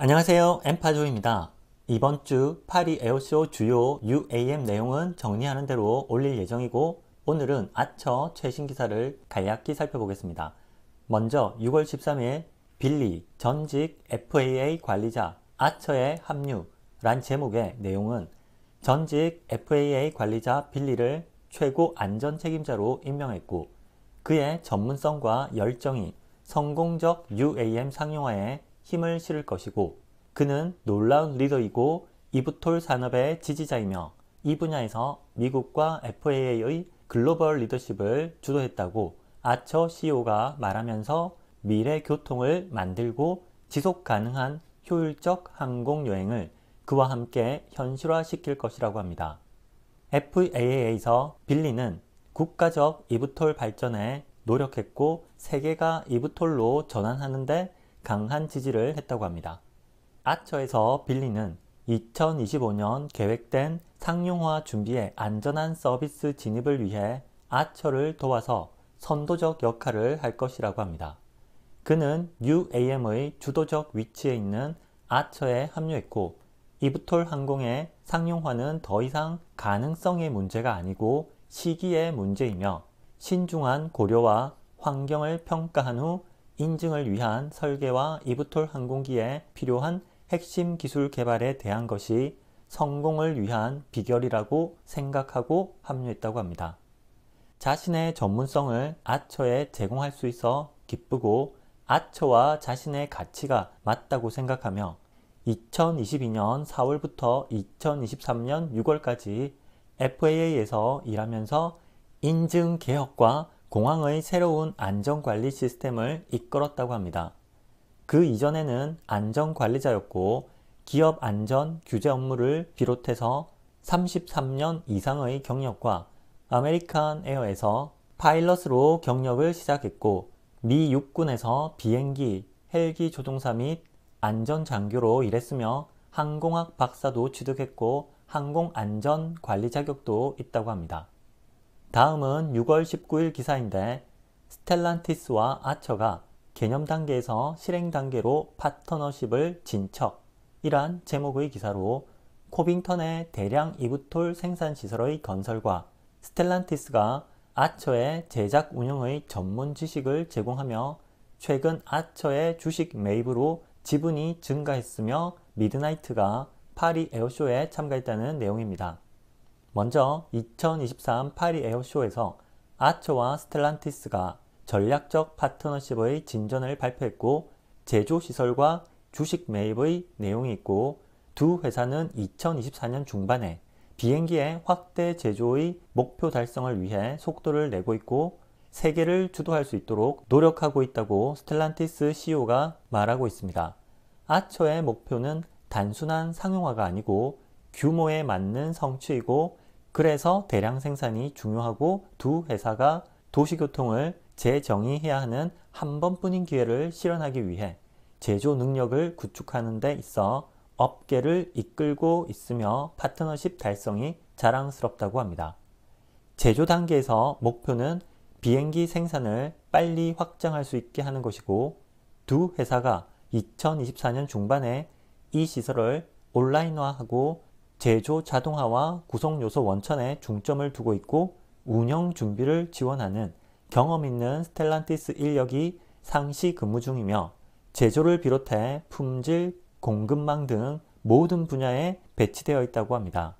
안녕하세요 엠파조입니다 이번 주 파리 에어쇼 주요 UAM 내용은 정리하는 대로 올릴 예정이고 오늘은 아처 최신 기사를 간략히 살펴보겠습니다 먼저 6월 13일 빌리 전직 FAA 관리자 아처의 합류 란 제목의 내용은 전직 FAA 관리자 빌리를 최고 안전 책임자로 임명했고 그의 전문성과 열정이 성공적 UAM 상용화에 힘을 실을 것이고 그는 놀라운 리더이고 이브톨 산업의 지지자이며 이 분야에서 미국과 FAA의 글로벌 리더십을 주도했다고 아처 CEO가 말하면서 미래 교통을 만들고 지속 가능한 효율적 항공 여행을 그와 함께 현실화시킬 것이라고 합니다. FAA에서 빌리는 국가적 이브톨 발전에 노력했고 세계가 이브톨로 전환하는데 강한 지지를 했다고 합니다. 아처에서 빌리는 2025년 계획된 상용화 준비의 안전한 서비스 진입을 위해 아처를 도와서 선도적 역할을 할 것이라고 합니다. 그는 UAM의 주도적 위치에 있는 아처에 합류했고 이브톨 항공의 상용화는 더 이상 가능성의 문제가 아니고 시기의 문제이며 신중한 고려와 환경을 평가한 후 인증을 위한 설계와 이브톨 항공기에 필요한 핵심 기술 개발에 대한 것이 성공을 위한 비결이라고 생각하고 합류했다고 합니다. 자신의 전문성을 아처에 제공할 수 있어 기쁘고 아처와 자신의 가치가 맞다고 생각하며 2022년 4월부터 2023년 6월까지 FAA에서 일하면서 인증 개혁과 공항의 새로운 안전관리 시스템을 이끌었다고 합니다. 그 이전에는 안전관리자였고 기업 안전 규제 업무를 비롯해서 33년 이상의 경력과 아메리칸 에어에서 파일럿으로 경력을 시작했고 미 육군에서 비행기, 헬기 조종사 및 안전 장교로 일했으며 항공학 박사도 취득했고 항공안전 관리 자격도 있다고 합니다. 다음은 6월 19일 기사인데 스텔란티스와 아처가 개념 단계에서 실행 단계로 파트너십을 진척 이란 제목의 기사로 코빙턴의 대량 이브톨 생산 시설의 건설과 스텔란티스가 아처의 제작 운영의 전문 지식을 제공하며 최근 아처의 주식 매입으로 지분이 증가했으며 미드나이트가 파리 에어쇼에 참가했다는 내용입니다. 먼저 2023 파리 에어쇼에서 아처와 스텔란티스가 전략적 파트너십의 진전을 발표했고 제조시설과 주식 매입의 내용이 있고 두 회사는 2024년 중반에 비행기의 확대 제조의 목표 달성을 위해 속도를 내고 있고 세계를 주도할 수 있도록 노력하고 있다고 스텔란티스 CEO가 말하고 있습니다. 아처의 목표는 단순한 상용화가 아니고 규모에 맞는 성취이고 그래서 대량 생산이 중요하고 두 회사가 도시교통을 재정의해야 하는 한 번뿐인 기회를 실현하기 위해 제조 능력을 구축하는 데 있어 업계를 이끌고 있으며 파트너십 달성이 자랑스럽다고 합니다. 제조 단계에서 목표는 비행기 생산을 빨리 확장할 수 있게 하는 것이고 두 회사가 2024년 중반에 이 시설을 온라인화하고 제조 자동화와 구성 요소 원천에 중점을 두고 있고 운영 준비를 지원하는 경험 있는 스텔란티스 인력이 상시 근무 중이며 제조를 비롯해 품질, 공급망 등 모든 분야에 배치되어 있다고 합니다.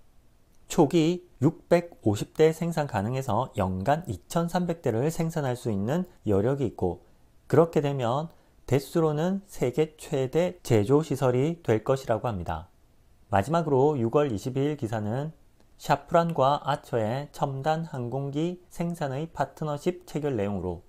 초기 650대 생산 가능해서 연간 2,300대를 생산할 수 있는 여력이 있고 그렇게 되면 대수로는 세계 최대 제조 시설이 될 것이라고 합니다. 마지막으로 6월 22일 기사는 샤프란과 아처의 첨단 항공기 생산의 파트너십 체결 내용으로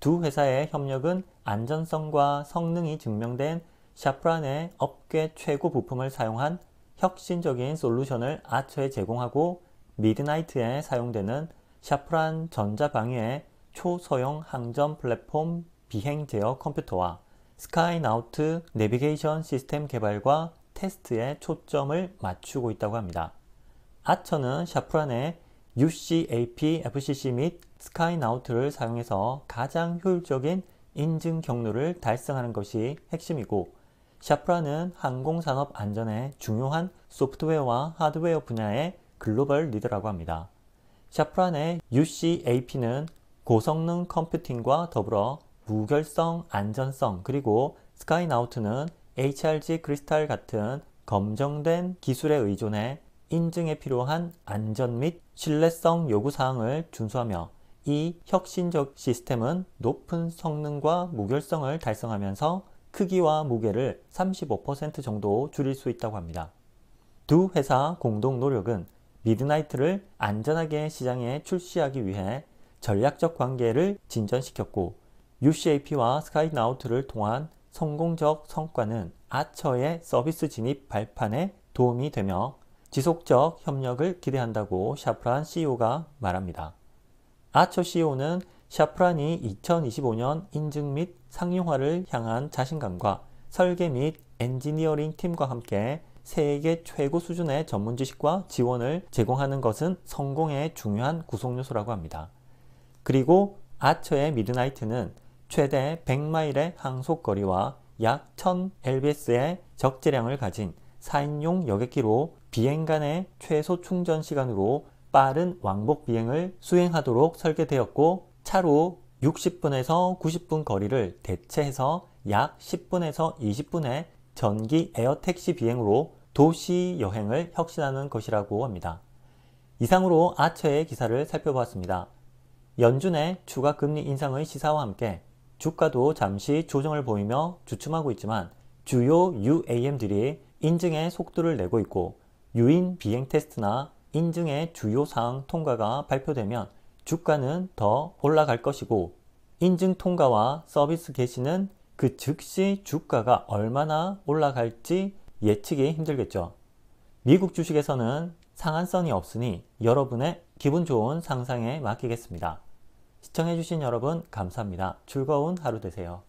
두 회사의 협력은 안전성과 성능이 증명된 샤프란의 업계 최고 부품을 사용한 혁신적인 솔루션을 아처에 제공하고 미드나이트에 사용되는 샤프란 전자방위의 초소형 항전 플랫폼 비행 제어 컴퓨터와 스카이나우트 내비게이션 시스템 개발과 테스트에 초점을 맞추고 있다고 합니다. 아처는 샤프란의 UCAP, FCC 및 스카이나우트를 사용해서 가장 효율적인 인증 경로를 달성하는 것이 핵심이고 샤프란은 항공산업 안전에 중요한 소프트웨어와 하드웨어 분야의 글로벌 리더라고 합니다. 샤프란의 UCAP는 고성능 컴퓨팅과 더불어 무결성, 안전성, 그리고 스카이나우트는 HRG 크리스탈 같은 검정된 기술에 의존해 인증에 필요한 안전 및 신뢰성 요구사항을 준수하며 이 혁신적 시스템은 높은 성능과 무결성을 달성하면서 크기와 무게를 35% 정도 줄일 수 있다고 합니다. 두 회사 공동 노력은 미드나이트를 안전하게 시장에 출시하기 위해 전략적 관계를 진전시켰고 UCAP와 스카이나우트를 통한 성공적 성과는 아처의 서비스 진입 발판에 도움이 되며 지속적 협력을 기대한다고 샤프란 CEO가 말합니다. 아처 CEO는 샤프란이 2025년 인증 및 상용화를 향한 자신감과 설계 및 엔지니어링 팀과 함께 세계 최고 수준의 전문 지식과 지원을 제공하는 것은 성공의 중요한 구성요소라고 합니다. 그리고 아처의 미드나이트는 최대 100마일의 항속거리와 약 1000lbs의 적재량을 가진 4인용 여객기로 비행 간의 최소 충전 시간으로 빠른 왕복 비행을 수행하도록 설계되었고 차로 60분에서 90분 거리를 대체해서 약 10분에서 20분의 전기 에어택시 비행으로 도시 여행을 혁신하는 것이라고 합니다. 이상으로 아처의 기사를 살펴보았습니다. 연준의 추가 금리 인상의 시사와 함께 주가도 잠시 조정을 보이며 주춤하고 있지만 주요 UAM들이 인증의 속도를 내고 있고 유인 비행 테스트나 인증의 주요 사항 통과가 발표되면 주가는 더 올라갈 것이고 인증 통과와 서비스 개시는 그 즉시 주가가 얼마나 올라갈지 예측이 힘들겠죠. 미국 주식에서는 상한선이 없으니 여러분의 기분 좋은 상상에 맡기겠습니다. 시청해주신 여러분 감사합니다. 즐거운 하루 되세요.